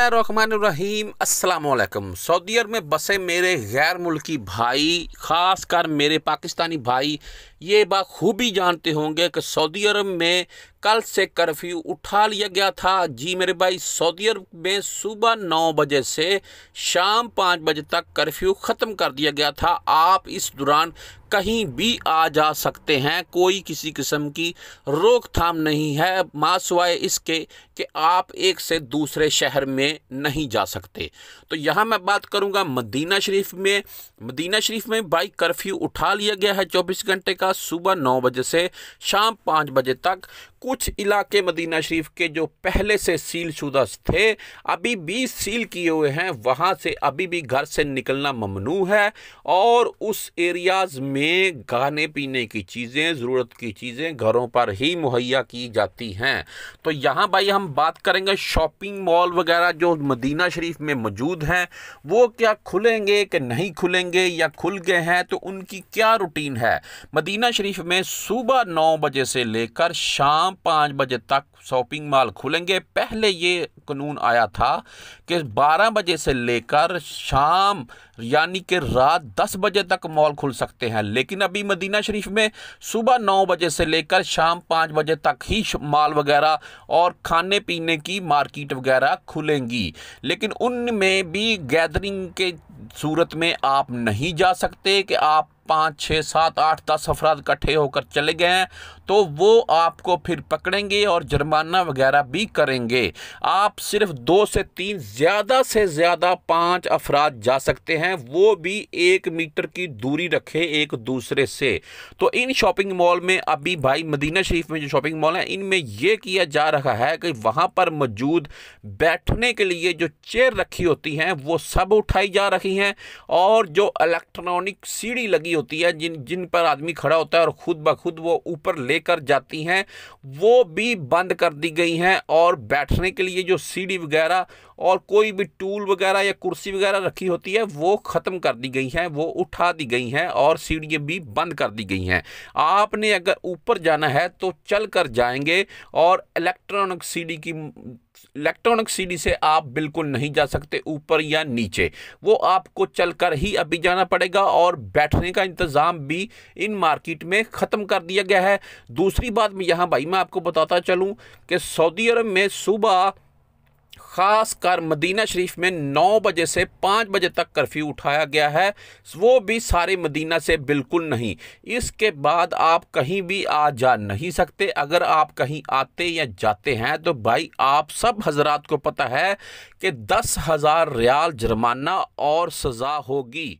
रहीम अस्सलाम सऊदी अरब में बसे मेरे गैर मुल्की भाई ख़ास कर मेरे पाकिस्तानी भाई ये बात ही जानते होंगे कि सऊदी अरब में कल से कर्फ्यू उठा लिया गया था जी मेरे भाई सऊदी अरब में सुबह नौ बजे से शाम पाँच बजे तक कर्फ्यू ख़त्म कर दिया गया था आप इस दौरान कहीं भी आ जा सकते हैं कोई किसी किस्म की रोकथाम नहीं है मासवाए इसके कि आप एक से दूसरे शहर में नहीं जा सकते तो यहाँ मैं बात करूँगा मदीना शरीफ में मदीना शरीफ में बाइक कर्फ्यू उठा लिया गया है चौबीस घंटे का सुबह नौ बजे से शाम पाँच बजे तक कुछ इलाके मदीना शरीफ के जो पहले से सील शुदा थे अभी भी सील किए हुए हैं वहाँ से अभी भी घर से निकलना ममनू है और उस एरियाज़ में खाने पीने की चीज़ें ज़रूरत की चीज़ें घरों पर ही मुहैया की जाती हैं तो यहाँ भाई हम बात करेंगे शॉपिंग मॉल वगैरह जो मदीना शरीफ में मौजूद हैं वो क्या खुलेंगे कि नहीं खुलेंगे या खुल गए हैं तो उनकी क्या रूटीन है मदीना शरीफ में सुबह नौ बजे से लेकर शाम पाँच बजे तक शॉपिंग मॉल खुलेंगे पहले ये कानून आया था कि बारह बजे से लेकर शाम यानी कि रात दस बजे तक मॉल खुल सकते हैं लेकिन अभी मदीना शरीफ में सुबह नौ बजे से लेकर शाम पाँच बजे तक ही मॉल वगैरह और खाने पीने की मार्केट वगैरह खुलेंगी लेकिन उनमें भी गैदरिंग के सूरत में आप नहीं जा सकते कि आप पाँच छः सात आठ दस अफराद इकट्ठे होकर चले गए हैं तो वो आपको फिर पकड़ेंगे और जुर्माना वगैरह भी करेंगे आप सिर्फ दो से तीन ज़्यादा से ज़्यादा पाँच अफराद जा सकते हैं वो भी एक मीटर की दूरी रखें एक दूसरे से तो इन शॉपिंग मॉल में अभी भाई मदीना शरीफ में जो शॉपिंग मॉल है इनमें यह किया जा रहा है कि वहाँ पर मौजूद बैठने के लिए जो चेयर रखी होती हैं वो सब उठाई जा रही हैं और जो इलेक्ट्रॉनिक सीढ़ी लगी होती है जिन जिन पर आदमी खड़ा होता है और ख़ुद ब खुद वो ऊपर लेकर जाती हैं वो भी बंद कर दी गई हैं और बैठने के लिए जो सीढ़ी वगैरह और कोई भी टूल वगैरह या कुर्सी वगैरह रखी होती है वो ख़त्म कर दी गई हैं वो उठा दी गई हैं और सीढ़ियाँ भी बंद कर दी गई हैं आपने अगर ऊपर जाना है तो चल कर जाएंगे और इलेक्ट्रॉनिक सीढ़ी की इलेक्ट्रॉनिक सीढ़ी से आप बिल्कुल नहीं जा सकते ऊपर या नीचे वो आपको चलकर ही अभी जाना पड़ेगा और बैठने का इंतज़ाम भी इन मार्केट में ख़त्म कर दिया गया है दूसरी बात मैं यहाँ भाई मैं आपको बताता चलूँ कि सऊदी अरब में सुबह ख़ास कर मदीना शरीफ में नौ बजे से पाँच बजे तक कर्फ्यू उठाया गया है वो भी सारे मदीना से बिल्कुल नहीं इसके बाद आप कहीं भी आ जा नहीं सकते अगर आप कहीं आते या जाते हैं तो भाई आप सब हजरात को पता है कि दस हज़ार रियाल जुर्माना और सज़ा होगी